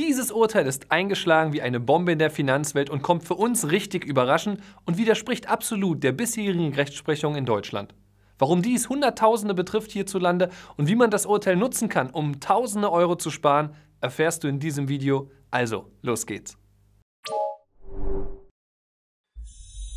Dieses Urteil ist eingeschlagen wie eine Bombe in der Finanzwelt und kommt für uns richtig überraschend und widerspricht absolut der bisherigen Rechtsprechung in Deutschland. Warum dies Hunderttausende betrifft hierzulande und wie man das Urteil nutzen kann, um Tausende Euro zu sparen, erfährst du in diesem Video. Also, los geht's.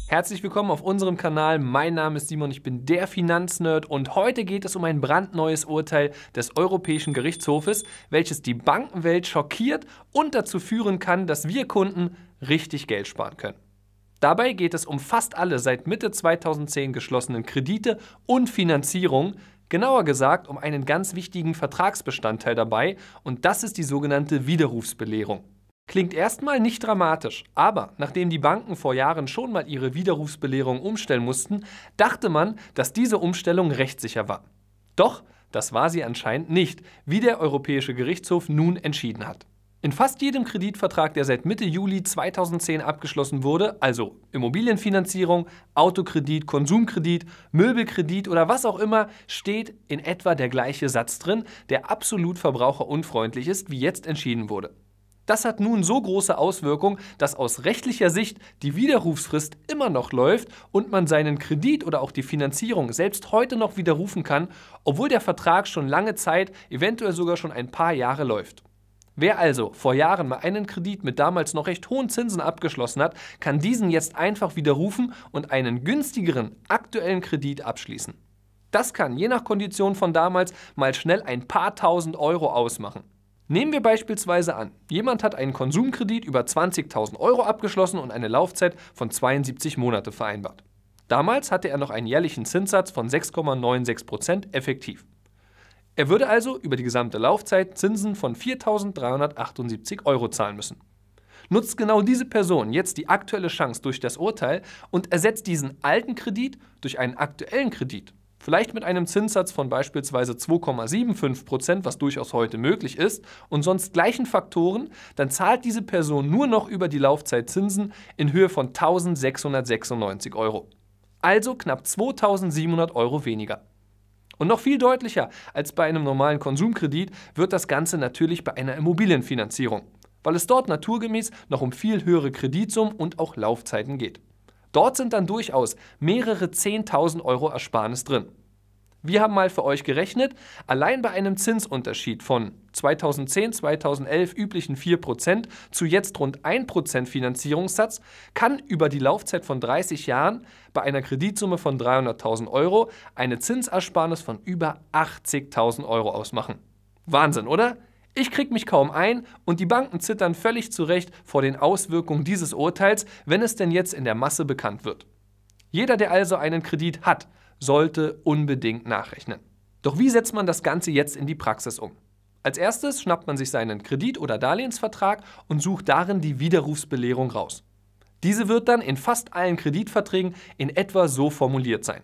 Herzlich willkommen auf unserem Kanal. Mein Name ist Simon, ich bin der Finanznerd und heute geht es um ein brandneues Urteil des Europäischen Gerichtshofes, welches die Bankenwelt schockiert und dazu führen kann, dass wir Kunden richtig Geld sparen können. Dabei geht es um fast alle seit Mitte 2010 geschlossenen Kredite und Finanzierungen, genauer gesagt um einen ganz wichtigen Vertragsbestandteil dabei und das ist die sogenannte Widerrufsbelehrung. Klingt erstmal nicht dramatisch, aber nachdem die Banken vor Jahren schon mal ihre Widerrufsbelehrung umstellen mussten, dachte man, dass diese Umstellung rechtssicher war. Doch das war sie anscheinend nicht, wie der Europäische Gerichtshof nun entschieden hat. In fast jedem Kreditvertrag, der seit Mitte Juli 2010 abgeschlossen wurde, also Immobilienfinanzierung, Autokredit, Konsumkredit, Möbelkredit oder was auch immer, steht in etwa der gleiche Satz drin, der absolut verbraucherunfreundlich ist, wie jetzt entschieden wurde. Das hat nun so große Auswirkungen, dass aus rechtlicher Sicht die Widerrufsfrist immer noch läuft und man seinen Kredit oder auch die Finanzierung selbst heute noch widerrufen kann, obwohl der Vertrag schon lange Zeit, eventuell sogar schon ein paar Jahre läuft. Wer also vor Jahren mal einen Kredit mit damals noch recht hohen Zinsen abgeschlossen hat, kann diesen jetzt einfach widerrufen und einen günstigeren aktuellen Kredit abschließen. Das kann je nach Kondition von damals mal schnell ein paar tausend Euro ausmachen. Nehmen wir beispielsweise an, jemand hat einen Konsumkredit über 20.000 Euro abgeschlossen und eine Laufzeit von 72 Monate vereinbart. Damals hatte er noch einen jährlichen Zinssatz von 6,96% effektiv. Er würde also über die gesamte Laufzeit Zinsen von 4.378 Euro zahlen müssen. Nutzt genau diese Person jetzt die aktuelle Chance durch das Urteil und ersetzt diesen alten Kredit durch einen aktuellen Kredit Vielleicht mit einem Zinssatz von beispielsweise 2,75 Prozent, was durchaus heute möglich ist, und sonst gleichen Faktoren, dann zahlt diese Person nur noch über die Laufzeit Zinsen in Höhe von 1696 Euro. Also knapp 2700 Euro weniger. Und noch viel deutlicher als bei einem normalen Konsumkredit wird das Ganze natürlich bei einer Immobilienfinanzierung, weil es dort naturgemäß noch um viel höhere Kreditsummen und auch Laufzeiten geht. Dort sind dann durchaus mehrere 10.000 Euro Ersparnis drin. Wir haben mal für euch gerechnet, allein bei einem Zinsunterschied von 2010, 2011 üblichen 4% zu jetzt rund 1% Finanzierungssatz kann über die Laufzeit von 30 Jahren bei einer Kreditsumme von 300.000 Euro eine Zinsersparnis von über 80.000 Euro ausmachen. Wahnsinn, oder? Ich krieg mich kaum ein und die Banken zittern völlig zu Recht vor den Auswirkungen dieses Urteils, wenn es denn jetzt in der Masse bekannt wird. Jeder, der also einen Kredit hat, sollte unbedingt nachrechnen. Doch wie setzt man das Ganze jetzt in die Praxis um? Als erstes schnappt man sich seinen Kredit- oder Darlehensvertrag und sucht darin die Widerrufsbelehrung raus. Diese wird dann in fast allen Kreditverträgen in etwa so formuliert sein.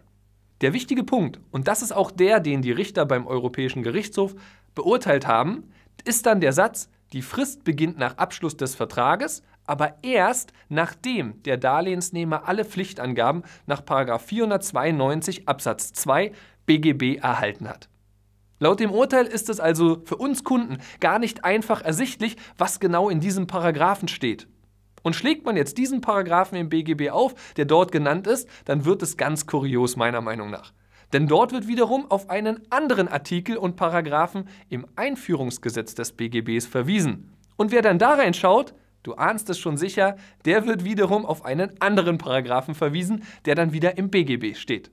Der wichtige Punkt, und das ist auch der, den die Richter beim Europäischen Gerichtshof beurteilt haben, ist dann der Satz, die Frist beginnt nach Abschluss des Vertrages, aber erst nachdem der Darlehensnehmer alle Pflichtangaben nach 492 Absatz 2 BGB erhalten hat. Laut dem Urteil ist es also für uns Kunden gar nicht einfach ersichtlich, was genau in diesem Paragraphen steht. Und schlägt man jetzt diesen Paragraphen im BGB auf, der dort genannt ist, dann wird es ganz kurios meiner Meinung nach. Denn dort wird wiederum auf einen anderen Artikel und Paragraphen im Einführungsgesetz des BGBs verwiesen. Und wer dann da reinschaut, du ahnst es schon sicher, der wird wiederum auf einen anderen Paragraphen verwiesen, der dann wieder im BGB steht.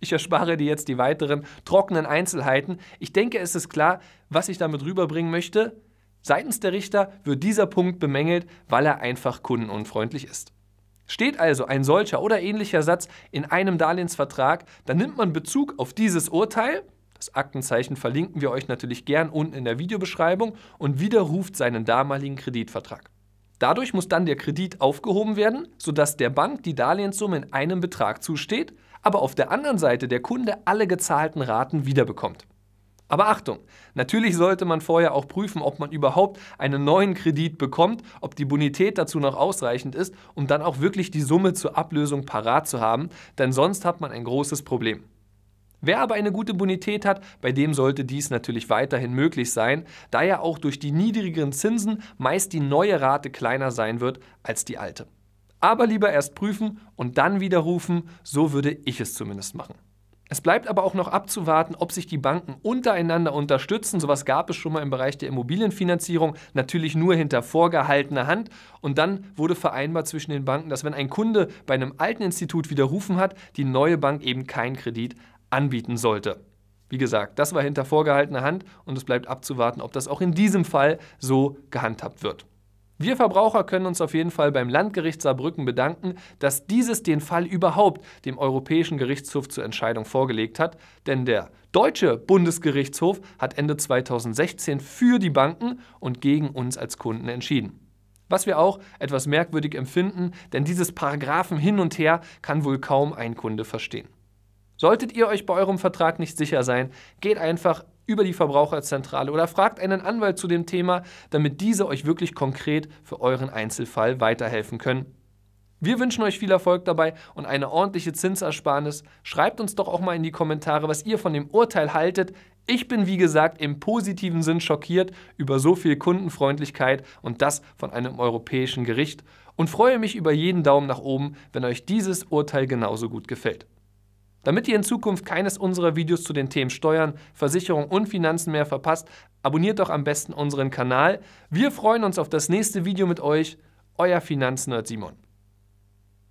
Ich erspare dir jetzt die weiteren trockenen Einzelheiten. Ich denke, es ist klar, was ich damit rüberbringen möchte. Seitens der Richter wird dieser Punkt bemängelt, weil er einfach kundenunfreundlich ist. Steht also ein solcher oder ähnlicher Satz in einem Darlehensvertrag, dann nimmt man Bezug auf dieses Urteil, das Aktenzeichen verlinken wir euch natürlich gern unten in der Videobeschreibung, und widerruft seinen damaligen Kreditvertrag. Dadurch muss dann der Kredit aufgehoben werden, sodass der Bank die Darlehenssumme in einem Betrag zusteht, aber auf der anderen Seite der Kunde alle gezahlten Raten wiederbekommt. Aber Achtung, natürlich sollte man vorher auch prüfen, ob man überhaupt einen neuen Kredit bekommt, ob die Bonität dazu noch ausreichend ist, um dann auch wirklich die Summe zur Ablösung parat zu haben, denn sonst hat man ein großes Problem. Wer aber eine gute Bonität hat, bei dem sollte dies natürlich weiterhin möglich sein, da ja auch durch die niedrigeren Zinsen meist die neue Rate kleiner sein wird als die alte. Aber lieber erst prüfen und dann wieder rufen, so würde ich es zumindest machen. Es bleibt aber auch noch abzuwarten, ob sich die Banken untereinander unterstützen. Sowas gab es schon mal im Bereich der Immobilienfinanzierung, natürlich nur hinter vorgehaltener Hand. Und dann wurde vereinbart zwischen den Banken, dass wenn ein Kunde bei einem alten Institut widerrufen hat, die neue Bank eben keinen Kredit anbieten sollte. Wie gesagt, das war hinter vorgehaltener Hand und es bleibt abzuwarten, ob das auch in diesem Fall so gehandhabt wird. Wir Verbraucher können uns auf jeden Fall beim Landgericht Saarbrücken bedanken, dass dieses den Fall überhaupt dem Europäischen Gerichtshof zur Entscheidung vorgelegt hat, denn der deutsche Bundesgerichtshof hat Ende 2016 für die Banken und gegen uns als Kunden entschieden. Was wir auch etwas merkwürdig empfinden, denn dieses Paragraphen hin und her kann wohl kaum ein Kunde verstehen. Solltet ihr euch bei eurem Vertrag nicht sicher sein, geht einfach über die Verbraucherzentrale oder fragt einen Anwalt zu dem Thema, damit diese euch wirklich konkret für euren Einzelfall weiterhelfen können. Wir wünschen euch viel Erfolg dabei und eine ordentliche Zinsersparnis. Schreibt uns doch auch mal in die Kommentare, was ihr von dem Urteil haltet. Ich bin, wie gesagt, im positiven Sinn schockiert über so viel Kundenfreundlichkeit und das von einem europäischen Gericht und freue mich über jeden Daumen nach oben, wenn euch dieses Urteil genauso gut gefällt. Damit ihr in Zukunft keines unserer Videos zu den Themen Steuern, Versicherung und Finanzen mehr verpasst, abonniert doch am besten unseren Kanal. Wir freuen uns auf das nächste Video mit euch. Euer Finanznerd Simon.